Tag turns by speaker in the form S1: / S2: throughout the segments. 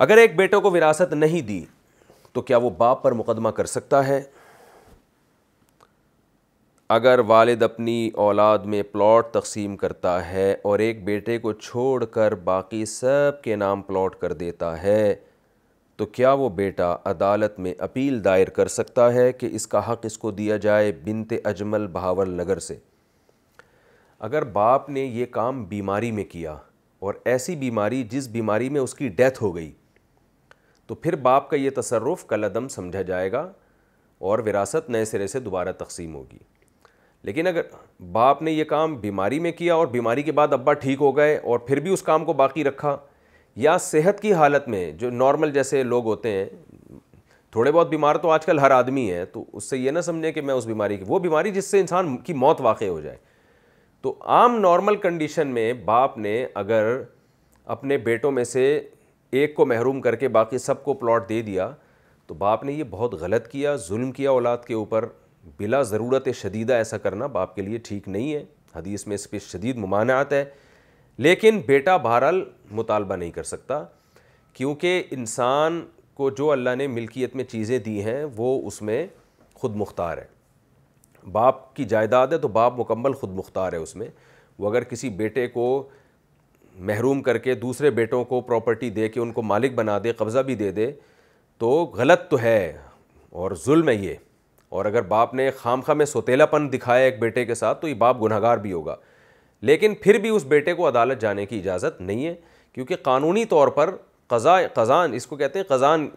S1: अगर एक बेटे को विरासत नहीं दी तो क्या वो बाप पर मुकदमा कर सकता है अगर वालिद अपनी औलाद में प्लॉट तकसीम करता है और एक बेटे को छोड़ कर बाकी सब के नाम प्लॉट कर देता है तो क्या वो बेटा अदालत में अपील दायर कर सकता है कि इसका हक़ इसको दिया जाए बिनते अजमल बहावल नगर से अगर बाप ने ये काम बीमारी में किया और ऐसी बीमारी जिस बीमारी में उसकी डेथ हो गई तो फिर बाप का ये तसरफ़ कलदम समझा जाएगा और विरासत नए सिरे से दोबारा तकसीम होगी लेकिन अगर बाप ने यह काम बीमारी में किया और बीमारी के बाद अब्बा ठीक हो गए और फिर भी उस काम को बाकी रखा या सेहत की हालत में जो नॉर्मल जैसे लोग होते हैं थोड़े बहुत बीमार तो आजकल हर आदमी है तो उससे ये ना समझें कि मैं उस बीमारी की वो बीमारी जिससे इंसान की मौत वाक़ हो जाए तो आम नॉर्मल कंडीशन में बाप ने अगर अपने बेटों में से एक को महरूम करके बाकी सब को प्लॉट दे दिया तो बाप ने ये बहुत गलत किया जुल्म किया औलाद के ऊपर बिला ज़रूरत शदीदा ऐसा करना बाप के लिए ठीक नहीं है हदीस में इस पर शदीद ममानात है लेकिन बेटा बहरहाल मुतालबा नहीं कर सकता क्योंकि इंसान को जो अल्लाह ने मिल्कियत में चीज़ें दी हैं वो उसमें ख़ुद मुख्तार है बाप की जायदाद है तो बाप मुकम्मल ख़ुद मुख्तार है उसमें वो अगर किसी बेटे को महरूम करके दूसरे बेटों को प्रॉपर्टी दे के उनको मालिक बना दे कब्ज़ा भी दे दे तो गलत तो है और जुल्म है ये और अगर बाप ने खाम खा में सोतेलापन दिखाया एक बेटे के साथ तो ये बाप गुनागार भी होगा लेकिन फिर भी उस बेटे को अदालत जाने की इजाज़त नहीं है क्योंकि कानूनी तौर पर कज़ा कज़ान इसको कहते हैं कज़ान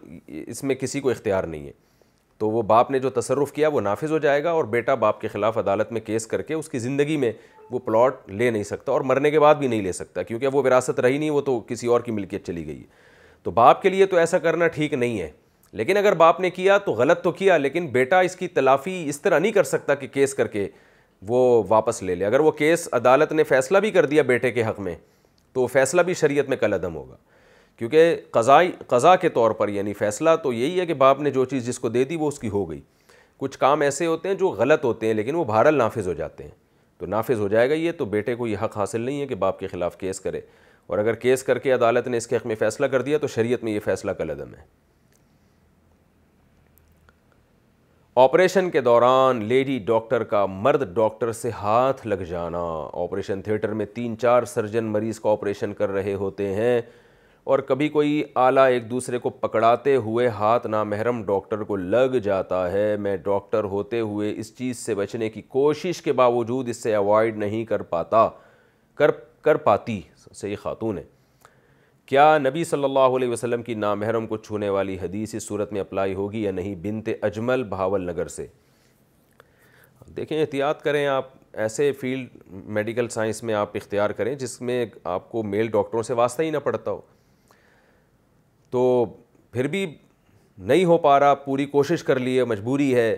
S1: इसमें किसी को इख्तियार नहीं है तो वो बाप ने जो तसरफ़ किया वो नाफिज हो जाएगा और बेटा बाप के ख़िलाफ़ अदालत में केस करके उसकी ज़िंदगी में वो प्लॉट ले नहीं सकता और मरने के बाद भी नहीं ले सकता क्योंकि अब वो विरासत रही नहीं वो तो किसी और की मिलकियत चली गई तो बाप के लिए तो ऐसा करना ठीक नहीं है लेकिन अगर बाप ने किया तो गलत तो किया लेकिन बेटा इसकी तलाफ़ी इस तरह नहीं कर सकता कि केस करके वो वापस ले ले अगर वो केस अदालत ने फ़ैसला भी कर दिया बेटे के हक़ में तो फैसला भी शरीयत में कल अदम होगा क्योंकि कज़ाई कज़ा के तौर पर यानी फ़ैसला तो यही है कि बाप ने जो चीज़ जिसको दे दी वो उसकी हो गई कुछ काम ऐसे होते हैं जो गलत होते हैं लेकिन वो बहरल नाफिज हो जाते हैं तो नाफिज हो जाएगा ये तो बेटे को यह हक हासिल नहीं है कि बाप के ख़िलाफ़ केस करे और अगर केस करके अदालत ने इसके हक़ में फ़ैसला कर दिया तो शरीयत में ये फ़ैसला का लदम है ऑपरेशन के दौरान लेडी डॉक्टर का मर्द डॉक्टर से हाथ लग जाना ऑपरेशन थिएटर में तीन चार सर्जन मरीज़ का ऑपरेशन कर रहे होते हैं और कभी कोई आला एक दूसरे को पकड़ाते हुए हाथ ना महरम डॉक्टर को लग जाता है मैं डॉक्टर होते हुए इस चीज़ से बचने की कोशिश के बावजूद इससे अवॉइड नहीं कर पाता कर कर पाती सही खातून है क्या नबी सल्लल्लाहु अलैहि वसल्लम की नामहरम को छूने वाली हदीस इस सूरत में अप्लाई होगी या नहीं बिनते अजमल भावल नगर से देखें एहतियात करें आप ऐसे फील्ड मेडिकल साइंस में आप इख्तियार करें जिसमें आपको मेल डॉक्टरों से वास्ता ही ना पड़ता हो तो फिर भी नहीं हो पा रहा पूरी कोशिश कर ली है मजबूरी है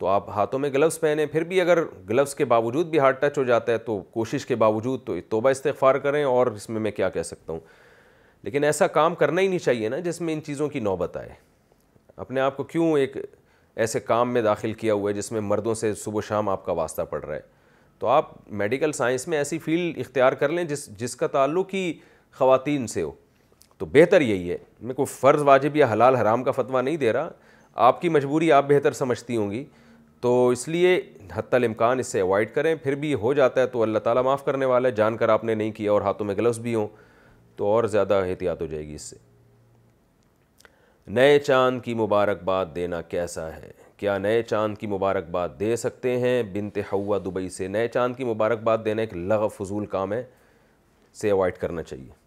S1: तो आप हाथों में ग्लव्स पहने फिर भी अगर ग्लव्स के बावजूद भी हार्ट टच हो जाता है तो कोशिश के बावजूद तो तोबा इस्तफ़ार करें और इसमें मैं क्या कह सकता हूँ लेकिन ऐसा काम करना ही नहीं चाहिए ना जिसमें इन चीज़ों की नौबत आए अपने आप को क्यों एक ऐसे काम में दाखिल किया हुआ है जिसमें मर्दों से सुबह शाम आपका वास्ता पड़ रहा है तो आप मेडिकल साइंस में ऐसी फील्ड इख्तियार कर लें जिस जिसका ताल्लुक ही खातन से हो तो बेहतर यही है मैं कोई फ़र्ज़ वाजिब या हलाल हराम का फतवा नहीं दे रहा आपकी मजबूरी आप बेहतर समझती होंगी तो इसलिए हत्तल इम्कान इससे अवॉइड करें फिर भी हो जाता है तो अल्लाह ताला माफ़ करने वाला है जानकर आपने नहीं किया और हाथों में ग्लव्स भी हों तो और ज़्यादा एहतियात हो जाएगी इससे नए चांद की मुबारकबाद देना कैसा है क्या नए चांद की मुबारकबाद दे सकते हैं बिनते हवा दुबई से नए चांद की मुबारकबाद देना एक लग फजूल काम है से अवॉइड करना चाहिए